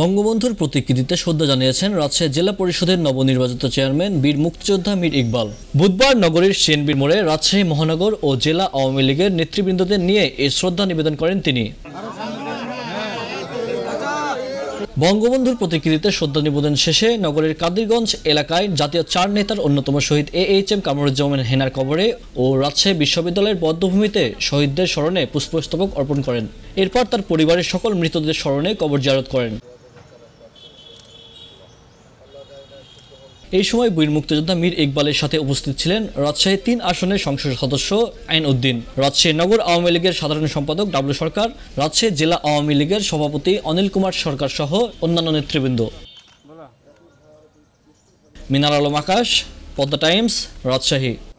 বঙ্গবন্ধুর প্রতিকৃতিতে শ্রদ্ধা জানিয়েছেন রাজশাহী জেলা পরিষদের নবনির্বাচিত চেয়ারম্যান বীর মুক্তিযোদ্ধা মীর ইকবাল বুধবার নগরীর সেনবীর মোড়ে রাজশাহী মহানগর ও জেলা আওয়ামী লীগের নেতৃবৃন্দদের নিয়ে এ শ্রদ্ধা নিবেদন করেন তিনি বঙ্গবন্ধুর প্রতিকৃতিতে শ্রদ্ধা নিবেদন শেষে নগরের কাদিরগঞ্জ এলাকায় জাতীয় চার নেতার অন্যতম শহীদ এ এইচ এম কামরুজ্জামান হেনার কবরে ও রাজশাহী বিশ্ববিদ্যালয়ের বদ্ধভূমিতে শহীদদের স্মরণে পুষ্পস্তবক অর্পণ করেন এরপর তার পরিবারের সকল মৃতদের স্মরণে কবর জারত করেন এই সময় বীর মুক্তিযোদ্ধা মীর ইকবালের সাথে উপস্থিত ছিলেন রাজশাহী তিন আসনের সংসদ সদস্য আইন উদ্দিন রাজশাহী নগর আওয়ামী লীগের সাধারণ সম্পাদক ডাবলু সরকার রাজশাহী জেলা আওয়ামী লীগের সভাপতি অনিল কুমার সরকার সহ অন্যান্য নেতৃবৃন্দ মিনার আলম আকাশ পদ্মা টাইমস রাজশাহী